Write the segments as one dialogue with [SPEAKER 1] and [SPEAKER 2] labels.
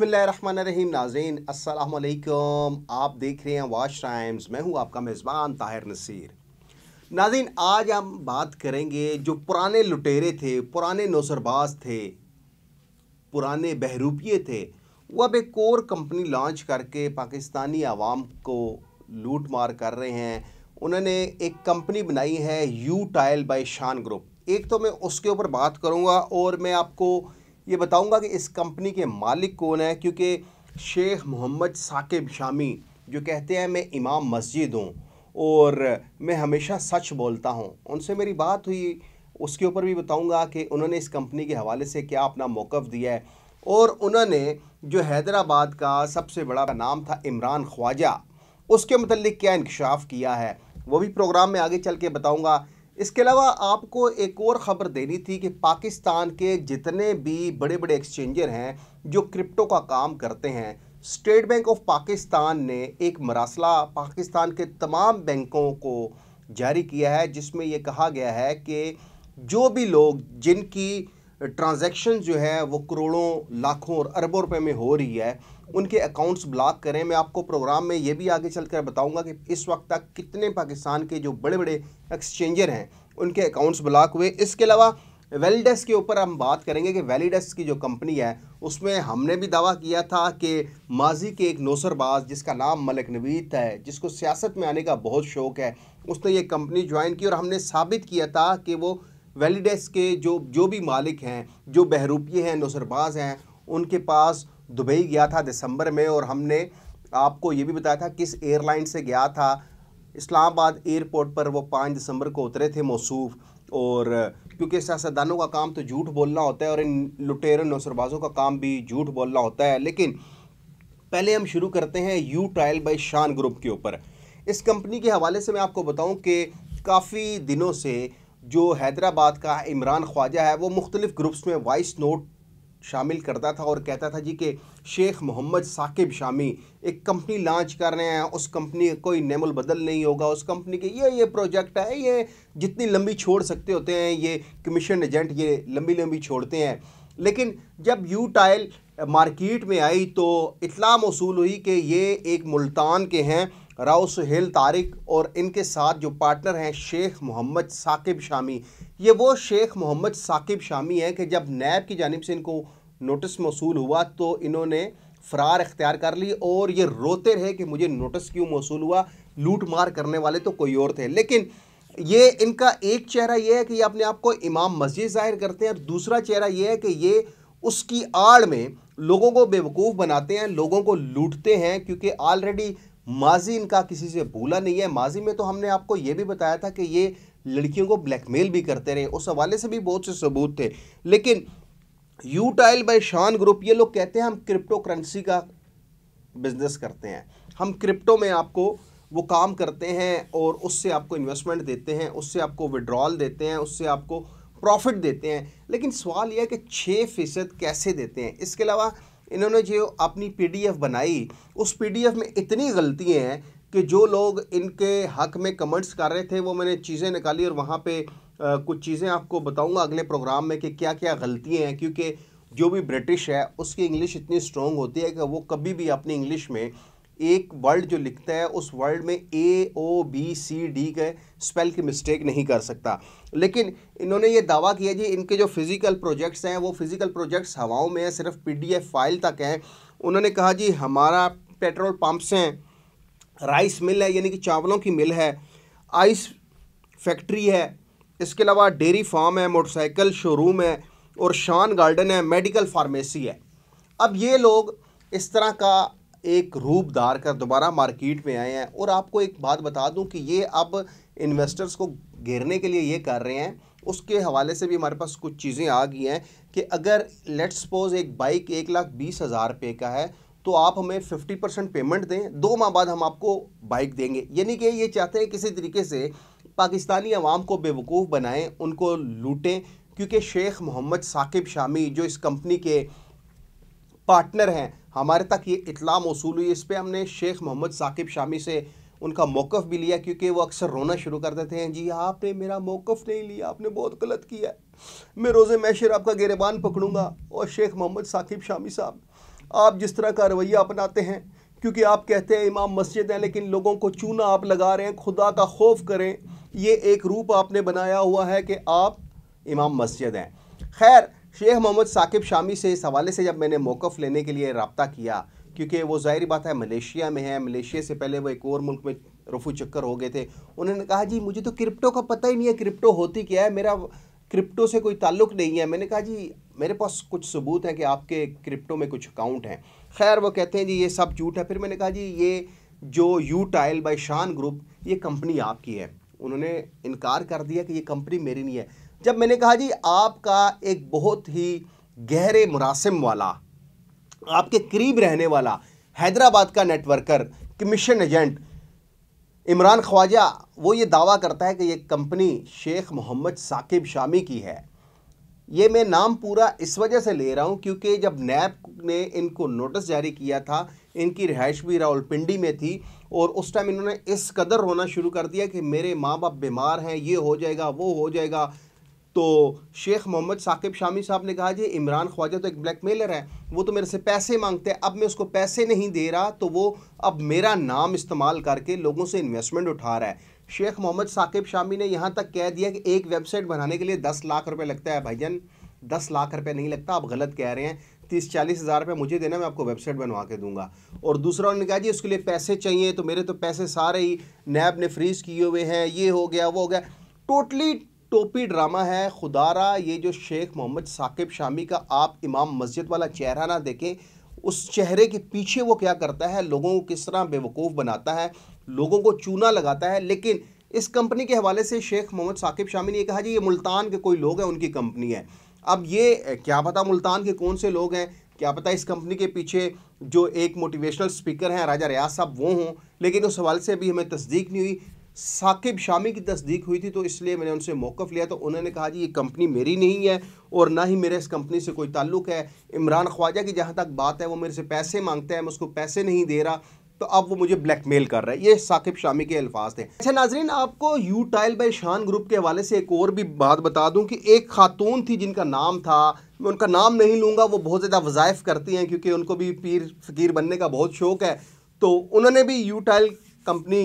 [SPEAKER 1] बसमीम नाजीन असलकम आप देख रहे हैं वाश टाइम्स मैं हूं आपका मेज़बान ताहिर नसीर नाजीन आज हम बात करेंगे जो पुराने लुटेरे थे पुराने नौसरबाज थे पुराने बहरूपिए थे वो अब एक और कंपनी लॉन्च करके पाकिस्तानी आवाम को लूट मार कर रहे हैं उन्होंने एक कंपनी बनाई है U tile by Shan group एक तो मैं उसके ऊपर बात करूँगा और मैं आपको ये बताऊंगा कि इस कंपनी के मालिक कौन है क्योंकि शेख मोहम्मद साकिब शामी जो कहते हैं मैं इमाम मस्जिद हूँ और मैं हमेशा सच बोलता हूँ उनसे मेरी बात हुई उसके ऊपर भी बताऊंगा कि उन्होंने इस कंपनी के हवाले से क्या अपना मौक़ दिया है और उन्होंने जो हैदराबाद का सबसे बड़ा नाम था इमरान ख्वाजा उसके मतलब क्या इंकशाफ किया है वो भी प्रोग्राम में आगे चल के बताऊँगा इसके अलावा आपको एक और ख़बर देनी थी कि पाकिस्तान के जितने भी बड़े बड़े एक्सचेंजर हैं जो क्रिप्टो का काम करते हैं स्टेट बैंक ऑफ पाकिस्तान ने एक मरासला पाकिस्तान के तमाम बैंकों को जारी किया है जिसमें यह कहा गया है कि जो भी लोग जिनकी ट्रांजैक्शन जो है वो करोड़ों लाखों और अरबों रुपए में हो रही है उनके अकाउंट्स ब्लॉक करें मैं आपको प्रोग्राम में ये भी आगे चल कर बताऊँगा कि इस वक्त तक कितने पाकिस्तान के जो बड़े बड़े एक्सचेंजर हैं उनके अकाउंट्स ब्लॉक हुए इसके अलावा वेलीडेस्क के ऊपर हम बात करेंगे कि वेलीडेस्क की जो कंपनी है उसमें हमने भी दावा किया था कि माजी के एक नौसरबाज जिसका नाम मलिक नवीद है जिसको सियासत में आने का बहुत शौक़ है उसने ये कंपनी ज्वाइन की और हमने साबित किया था कि वो वेलीडेस के जो जो भी मालिक हैं जो बहरूपी हैं नौसरबाज हैं उनके पास दुबई गया था दिसंबर में और हमने आपको ये भी बताया था किस एयरलाइन से गया था इस्लामाबाद एयरपोर्ट पर वो पाँच दिसंबर को उतरे थे मौसूफ और क्योंकि सियासतदानों का काम तो झूठ बोलना होता है और इन लुटेरों नौसरबाजों का काम भी झूठ बोलना होता है लेकिन पहले हम शुरू करते हैं U trial by Shan group के ऊपर इस कंपनी के हवाले से मैं आपको बताऊं कि काफ़ी दिनों से जो हैदराबाद का इमरान ख्वाजा है वो मुख्तलिफ़ ग्रुप्स में वॉइस नोट शामिल करता था और कहता था जी कि शेख मोहम्मद साकिब शामी एक कंपनी लॉन्च कर रहे हैं उस कंपनी का कोई नेमल बदल नहीं होगा उस कंपनी के ये ये प्रोजेक्ट है ये जितनी लंबी छोड़ सकते होते हैं ये कमीशन एजेंट ये लंबी लंबी छोड़ते हैं लेकिन जब यू टाइल मार्केट में आई तो इतला मौसू हुई कि ये एक मुल्तान के हैं राव सुहेल तारिक और इनके साथ जो पार्टनर हैं शेख मोहम्मद साकिब शामी ये वो शेख मोहम्मद साकिब शामी हैं कि जब नैब की जानब से इनको नोटिस मौसू हुआ तो इन्होंने फ़रार अख्तियार कर ली और ये रोते रहे कि मुझे नोटिस क्यों मौसू हुआ लूट मार करने वाले तो कोई और थे लेकिन ये इनका एक चेहरा ये है कि ये अपने आप को इमाम मस्जिद ज़ाहिर करते हैं और दूसरा चेहरा ये है कि ये उसकी आड़ में लोगों को बेवकूफ़ बनाते हैं लोगों को लूटते हैं क्योंकि ऑलरेडी माजी इनका किसी से भूला नहीं है माजी में तो हमने आपको ये भी बताया था कि ये लड़कियों को ब्लैकमेल भी करते रहे उस हवाले से भी बहुत से सबूत थे लेकिन यूटाइल बाई शान ग्रुप ये लोग कहते हैं हम क्रिप्टो करेंसी का बिजनेस करते हैं हम क्रिप्टो में आपको वो काम करते हैं और उससे आपको इन्वेस्टमेंट देते हैं उससे आपको विड्रॉल देते हैं उससे आपको प्रॉफिट देते हैं लेकिन सवाल यह है कि छः फ़ीसद कैसे देते हैं इसके अलावा इन्होंने जो अपनी पीडीएफ बनाई उस पीडीएफ में इतनी गलतियाँ हैं कि जो लोग इनके हक में कमेंट्स कर रहे थे वो मैंने चीज़ें निकाली और वहाँ पे आ, कुछ चीज़ें आपको बताऊँगा अगले प्रोग्राम में कि क्या क्या गलतियाँ हैं क्योंकि जो भी ब्रिटिश है उसकी इंग्लिश इतनी स्ट्रॉन्ग होती है कि वो कभी भी अपनी इंग्लिश में एक वर्ड जो लिखता है उस वर्ड में A O B C D के स्पेल की मिस्टेक नहीं कर सकता लेकिन इन्होंने ये दावा किया जी इनके जो फिज़िकल प्रोजेक्ट्स हैं वो फिज़िकल प्रोजेक्ट्स हवाओं में हैं सिर्फ पीडीएफ फाइल तक हैं उन्होंने कहा जी हमारा पेट्रोल पम्प्स हैं राइस मिल है यानी कि चावलों की मिल है आइस फैक्ट्री है इसके अलावा डेयरी फार्म है मोटरसाइकिल शोरूम है और शान गार्डन है मेडिकल फार्मेसी है अब ये लोग इस तरह का एक रूप धार कर दोबारा मार्केट में आए हैं और आपको एक बात बता दूं कि ये अब इन्वेस्टर्स को घेरने के लिए ये कर रहे हैं उसके हवाले से भी हमारे पास कुछ चीज़ें आ गई हैं कि अगर लेट्स सपोज एक बाइक एक लाख बीस हज़ार रुपये का है तो आप हमें फिफ्टी परसेंट पेमेंट दें दो माह बाद हम आपको बाइक देंगे यानी कि ये चाहते हैं किसी तरीके से पाकिस्तानी आवाम को बेवकूफ़ बनाएँ उनको लूटें क्योंकि शेख मोहम्मद साकिब शामी जो इस कंपनी के पार्टनर हैं हमारे तक ये इतला मौसू हुई इस पर हमने शेख मोहम्मद साकिब शामी से उनका मौक़ भी लिया क्योंकि वो अक्सर रोना शुरू कर देते हैं जी आपने मेरा मौक़ नहीं लिया आपने बहुत गलत किया मैं रोज़ मैशर आपका गेरेबान पकड़ूंगा और शेख मोहम्मद साकिब शामी साहब आप जिस तरह का रवैया अपनाते हैं क्योंकि आप कहते हैं इमाम मस्जिद हैं लेकिन लोगों को चूना आप लगा रहे हैं खुदा का खौफ करें ये एक रूप आपने बनाया हुआ है कि आप इमाम मस्जिद हैं खैर शेख मोहम्मद साकिब शामी से इस हवाले से जब मैंने मौक़ लेने के लिए रबता किया क्योंकि वो ज़ाहिर बात है मलेशिया में है मलेशिया से पहले वो एक और मुल्क में रफू चक्कर हो गए थे उन्होंने कहा जी मुझे तो क्रिप्टो का पता ही नहीं है क्रिप्टो होती क्या है मेरा क्रिप्टो से कोई ताल्लुक नहीं है मैंने कहा जी मेरे पास कुछ सबूत हैं कि आपके क्रिप्टो में कुछ अकाउंट हैं खैर वो कहते हैं जी ये सब झूठ है फिर मैंने कहा जी ये जो U tile by Shan group ये कंपनी आपकी है उन्होंने इनकार कर दिया कि ये कंपनी मेरी नहीं है जब मैंने कहा जी आपका एक बहुत ही गहरे मुरासिम वाला आपके करीब रहने वाला हैदराबाद का networker commission agent Imran Khwaja वो ये दावा करता है कि ये कंपनी शेख मोहम्मद साकिब शामी की है ये मैं नाम पूरा इस वजह से ले रहा हूँ क्योंकि जब नैब ने इनको नोटिस जारी किया था इनकी रिहाइश भी रावलपिंडी में थी और उस टाइम इन्होंने इस कदर रोना शुरू कर दिया कि मेरे माँ बाप बीमार हैं ये हो जाएगा वो हो जाएगा तो शेख मोहम्मद साकिब शामी साहब ने कहा जी इमरान ख्वाजा तो एक ब्लैक मेलर है वो तो मेरे से पैसे मांगते हैं अब मैं उसको पैसे नहीं दे रहा तो वो अब मेरा नाम इस्तेमाल करके लोगों से इन्वेस्टमेंट उठा रहा है शेख मोहम्मद साकिब शामी ने यहाँ तक कह दिया कि एक वेबसाइट बनाने के लिए दस लाख रुपये लगता है भाईजन दस लाख रुपये नहीं लगता आप गलत कह रहे हैं तीस चालीस हज़ार रुपये मुझे देना मैं आपको वेबसाइट बनवा के दूंगा और दूसरा उन्होंने कहा जी उसके लिए पैसे चाहिए तो मेरे तो पैसे सारे ही नैब ने फ्रीज़ किए हुए हैं ये हो गया वो हो गया टोटली टोपी ड्रामा है खुदारा ये जो शेख मोहम्मद साकिब शामी का आप इमाम मस्जिद वाला चेहरा ना देखें उस चेहरे के पीछे वो क्या करता है लोगों को किस तरह बेवकूफ़ बनाता है लोगों को चूना लगाता है लेकिन इस कंपनी के हवाले से शेख मोहम्मद साकिब शामी ने कहा जी ये मुल्तान के कोई लोग हैं उनकी कंपनी है अब ये क्या पता मुल्तान के कौन से लोग हैं क्या पता इस कंपनी के पीछे जो एक मोटिवेशनल स्पीकर हैं राजा रियाज साहब वो हों लेकिन उस हवाले से भी हमें तस्दीक नहीं हुई साकिब शामी की तस्दीक हुई थी तो इसलिए मैंने उनसे मौक़ लिया तो उन्होंने कहा जी ये कंपनी मेरी नहीं है और ना ही मेरे इस कंपनी से कोई ताल्लुक़ है इमरान ख्वाजा की जहाँ तक बात है वो मेरे से पैसे मांगते हैं मैं उसको पैसे नहीं दे रहा तो अब वो मुझे ब्लैकमेल कर रहा है ये साकिब शामी के अल्फाज थे अच्छा नाजरीन आपको U tile by Shan group के हवाले से एक और भी बात बता दूं कि एक खातून थी जिनका नाम था मैं उनका नाम नहीं लूँगा वो बहुत ज़्यादा वज़ाइफ करती हैं क्योंकि उनको भी पीर फ़कीर बनने का बहुत शौक़ है तो उन्होंने भी यू टाइल कंपनी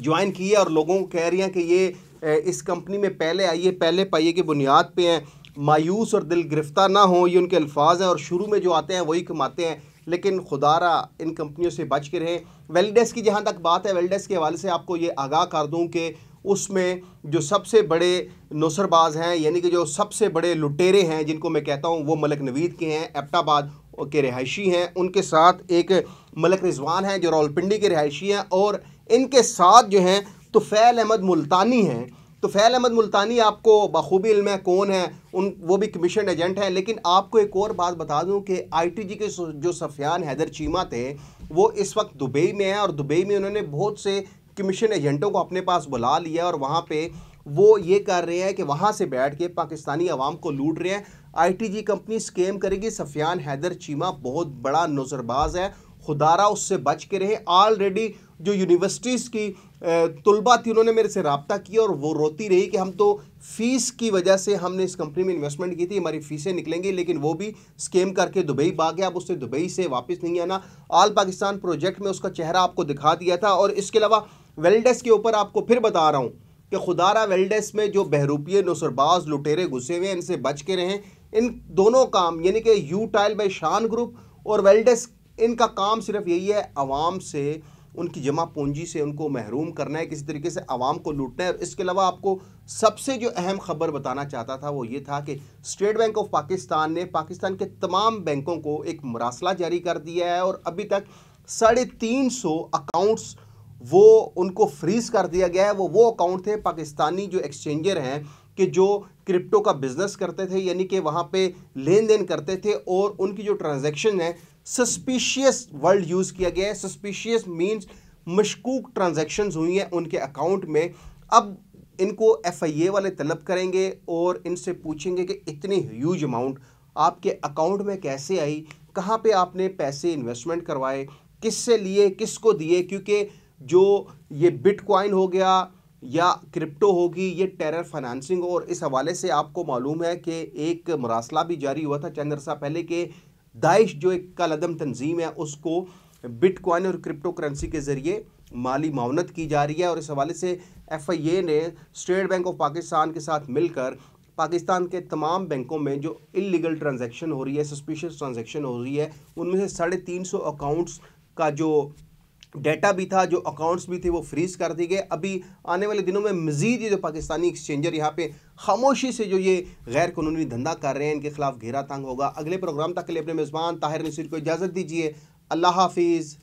[SPEAKER 1] ज्वाइन की है और लोगों को कह रही हैं कि ये इस कंपनी में पहले आइए पहले पाइए की बुनियाद पे हैं मायूस और दिल गिरफ्तार ना हो ये उनके अल्फाज हैं और शुरू में जो आते हैं वही कमाते हैं लेकिन खुदारा इन कंपनियों से बच के रहें वेलडेस की जहाँ तक बात है वेलडेस के हवाले से आपको ये आगाह कर दूँ कि उसमें जो सबसे बड़े नौसरबाज हैं यानी कि जो सबसे बड़े लुटेरे हैं जिनको मैं कहता हूँ वो मलक नवीद के हैं एपटाबाद के रहायशी हैं उनके साथ एक मलक रिजवान हैं जो रावलपिंडी के रहायशी हैं और इनके साथ जो हैं तो फ़ैल अहमद मुल्तानी हैं तो फ़ैल अहमद मुल्तानी आपको बखूबी इल्म है कौन है उन वो भी कमीशन एजेंट हैं लेकिन आपको एक और बात बता दूं कि आईटीजी के जो सफियान हैदर चीमा थे वो इस वक्त दुबई में हैं और दुबई में उन्होंने बहुत से कमीशन एजेंटों को अपने पास बुला लिया और वहाँ पर वो ये कर रहे हैं कि वहाँ से बैठ के पाकिस्तानी आवाम को लूट रहे हैं आईटीजी कंपनी स्कैम करेगी सफियान हैदर चीमा बहुत बड़ा नजरबाज है खुदारा उससे बच के रहे ऑलरेडी जो यूनिवर्सिटीज़ की तलबा थी उन्होंने मेरे से रबता किया और वो रोती रही कि हम तो फ़ीस की वजह से हमने इस कंपनी में इन्वेस्टमेंट की थी हमारी फ़ीसें निकलेंगी लेकिन वो भी स्केम करके दुबई भाग गया अब उससे दुबई से वापस नहीं आना आल पाकिस्तान प्रोजेक्ट में उसका चेहरा आपको दिखा दिया था और इसके अलावा वेल्डेस के ऊपर आपको फिर बता रहा हूँ कि खुदारा वेल्डेस में जो बहरूपिए नसरबाज लुटेरे घुसे हुए हैं इनसे बच के रहें इन दोनों काम यानी कि U tile by Shan group और वेल्डेस इनका काम सिर्फ यही है आवाम से उनकी जमा पूंजी से उनको महरूम करना है किसी तरीके से आवाम को लूटना है और इसके अलावा आपको सबसे जो अहम खबर बताना चाहता था वो ये था कि स्टेट बैंक ऑफ पाकिस्तान ने पाकिस्तान के तमाम बैंकों को एक मरासला जारी कर दिया है और अभी तक साढ़े तीन सौ अकाउंट्स वो उनको फ्रीज कर दिया गया है वो वो अकाउंट थे पाकिस्तानी जो एक्सचेंजर हैं कि जो क्रिप्टो का बिज़नेस करते थे यानी कि वहाँ पे लेन देन करते थे और उनकी जो ट्रांजैक्शन है सस्पिशियस वर्ड यूज़ किया गया है सस्पिशियस मीन्स मशकूक ट्रांजेक्शन हुई हैं उनके अकाउंट में अब इनको एफ आई ए वाले तलब करेंगे और इनसे पूछेंगे कि इतनी ह्यूज अमाउंट आपके अकाउंट में कैसे आई कहाँ पे आपने पैसे इन्वेस्टमेंट करवाए किससे लिए किसको दिए क्योंकि जो ये बिटकॉइन हो गया या क्रिप्टो होगी ये टेरर फाइनेंसिंग और इस हवाले से आपको मालूम है कि एक मरासला भी जारी हुआ था चंद अरसा पहले के दाइश जो एक कलदम तंजीम है उसको बिटकॉइन और क्रिप्टो करेंसी के ज़रिए माली मावनत की जा रही है और इस हवाले से एफ आई ए ने स्टेट बैंक ऑफ पाकिस्तान के साथ मिलकर पाकिस्तान के तमाम बैंकों में जो इलीगल ट्रांजैक्शन हो रही है सस्पिशियस ट्रांजैक्शन हो रही है उनमें से साढ़े तीन सौ अकाउंट्स का जो डेटा भी था जो अकाउंट्स भी थे वो फ्रीज़ कर दिए गए अभी आने वाले दिनों में मज़ीद ये जो पाकिस्तानी एक्सचेंजर यहाँ पे खामोशी से जो ये गैर कानूनी धंधा कर रहे हैं इनके खिलाफ घेरा तंग होगा अगले प्रोग्राम तक के लिए अपने मेज़बान ताहिर नसीर को इजाज़त दीजिए अल्लाह हाफिज़